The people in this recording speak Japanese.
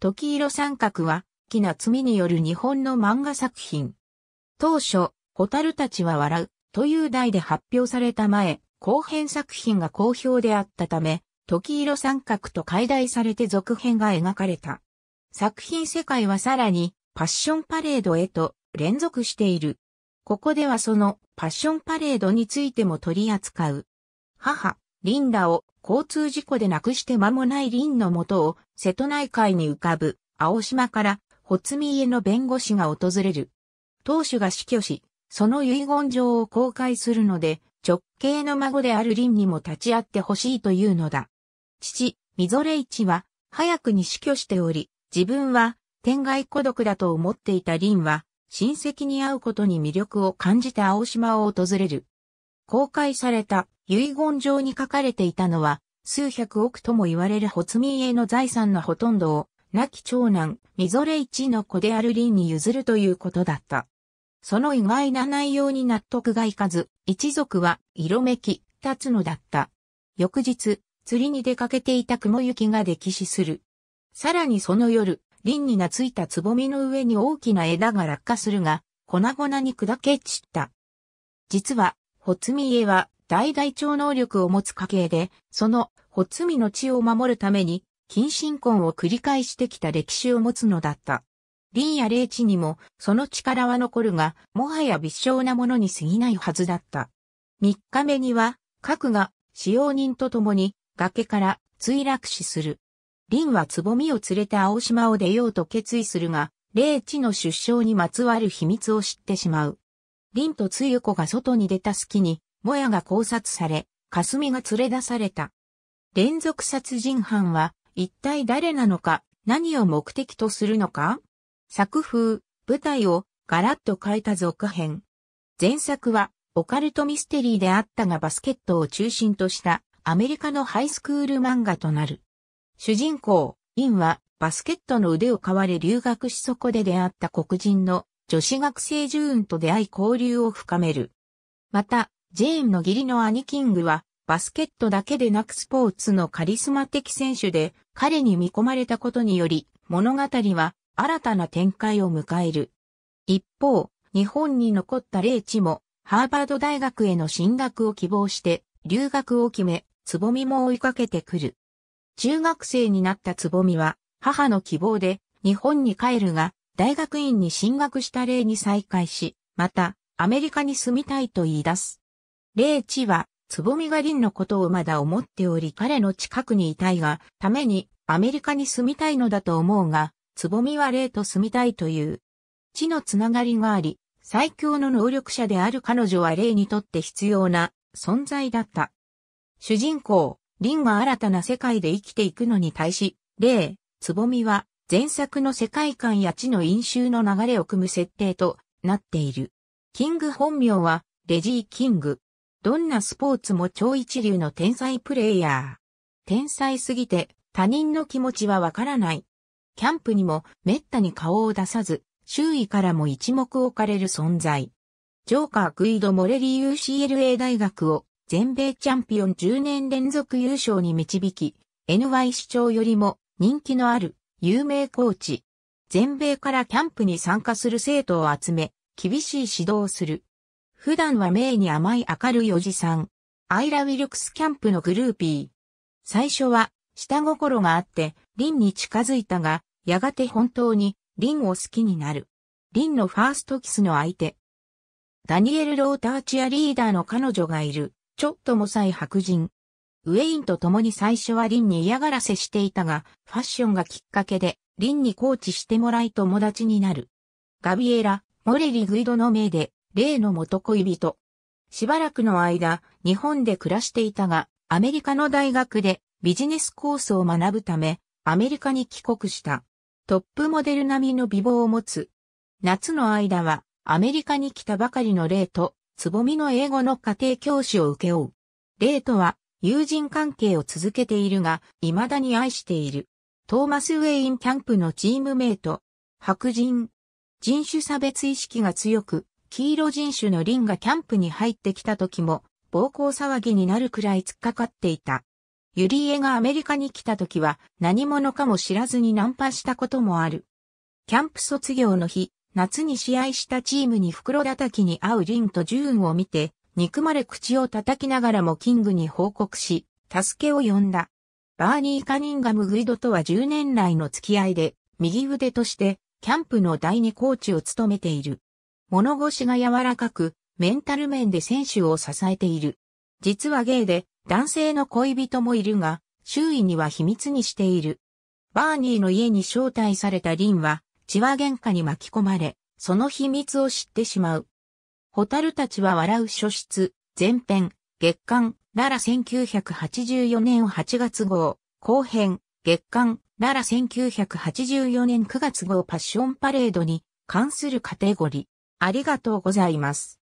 時色三角は、木な罪による日本の漫画作品。当初、ホタルたちは笑う、という題で発表された前、後編作品が好評であったため、時色三角と解題されて続編が描かれた。作品世界はさらに、パッションパレードへと連続している。ここではそのパッションパレードについても取り扱う。母、リンダを交通事故でなくして間もない林のもとを、瀬戸内海に浮かぶ、青島から、初見への弁護士が訪れる。当主が死去し、その遺言状を公開するので、直系の孫である林にも立ち会ってほしいというのだ。父、みぞれ一は、早くに死去しており、自分は、天外孤独だと思っていた林は、親戚に会うことに魅力を感じて青島を訪れる。公開された遺言状に書かれていたのは、数百億とも言われるホツミーへの財産のほとんどを、亡き長男、ミゾレイチの子であるリンに譲るということだった。その意外な内容に納得がいかず、一族は色めき、立つのだった。翌日、釣りに出かけていた雲行きが溺死する。さらにその夜、リンに懐いたつぼみの上に大きな枝が落下するが、粉々に砕け散った。実は、ホツミエは大大超能力を持つ家系で、その、ほつみの地を守るために、近親婚を繰り返してきた歴史を持つのだった。林や霊地にも、その力は残るが、もはや微小なものに過ぎないはずだった。三日目には、核が、使用人と共に、崖から墜落死する。林はつぼみを連れて青島を出ようと決意するが、霊地の出生にまつわる秘密を知ってしまう。林とつゆ子が外に出た隙に、モヤが考察され、霞が連れ出された。連続殺人犯は一体誰なのか、何を目的とするのか作風、舞台をガラッと変えた続編。前作はオカルトミステリーであったがバスケットを中心としたアメリカのハイスクール漫画となる。主人公、インはバスケットの腕を買われ留学しそこで出会った黒人の女子学生ジューンと出会い交流を深める。また、ジェーンの義理の兄キングは、バスケットだけでなくスポーツのカリスマ的選手で、彼に見込まれたことにより、物語は新たな展開を迎える。一方、日本に残った霊地も、ハーバード大学への進学を希望して、留学を決め、つぼみも追いかけてくる。中学生になったつぼみは、母の希望で、日本に帰るが、大学院に進学した霊に再会し、また、アメリカに住みたいと言い出す。霊知は、つぼみがりんのことをまだ思っており彼の近くにいたいが、ためにアメリカに住みたいのだと思うが、つぼみは霊と住みたいという。地のつながりがあり、最強の能力者である彼女は霊にとって必要な存在だった。主人公、リンが新たな世界で生きていくのに対し、霊、つぼみは前作の世界観や地の飲酒の流れを組む設定となっている。キング本名はレジー・キング。どんなスポーツも超一流の天才プレイヤー。天才すぎて他人の気持ちはわからない。キャンプにも滅多に顔を出さず、周囲からも一目置かれる存在。ジョーカー・グイド・モレリ UCLA 大学を全米チャンピオン10年連続優勝に導き、NY 市長よりも人気のある有名コーチ。全米からキャンプに参加する生徒を集め、厳しい指導をする。普段は名に甘い明るいおじさん。アイラ・ウィルクス・キャンプのグルーピー。最初は、下心があって、リンに近づいたが、やがて本当に、リンを好きになる。リンのファーストキスの相手。ダニエル・ローターチアリーダーの彼女がいる、ちょっともさい白人。ウェインと共に最初はリンに嫌がらせしていたが、ファッションがきっかけで、リンにコーチしてもらい友達になる。ガビエラ、モレリ・グイドの名で、例の元恋人。しばらくの間、日本で暮らしていたが、アメリカの大学でビジネスコースを学ぶため、アメリカに帰国した。トップモデル並みの美貌を持つ。夏の間は、アメリカに来たばかりの霊と、つぼみの英語の家庭教師を受け負う。レとは、友人関係を続けているが、未だに愛している。トーマス・ウェイン・キャンプのチームメイト、白人。人種差別意識が強く、黄色人種のリンがキャンプに入ってきた時も、暴行騒ぎになるくらい突っかかっていた。ユリエがアメリカに来た時は何者かも知らずにナンパしたこともある。キャンプ卒業の日、夏に試合したチームに袋叩きに会うリンとジューンを見て、憎まれ口を叩きながらもキングに報告し、助けを呼んだ。バーニー・カニンガム・グイドとは10年来の付き合いで、右腕として、キャンプの第二コーチを務めている。物腰が柔らかく、メンタル面で選手を支えている。実はゲイで男性の恋人もいるが、周囲には秘密にしている。バーニーの家に招待されたリンは、血は喧嘩に巻き込まれ、その秘密を知ってしまう。ホタルたちは笑う書室、前編、月刊、ララ1984年8月号、後編、月刊、ララ1984年9月号パッションパレードに関するカテゴリー。ありがとうございます。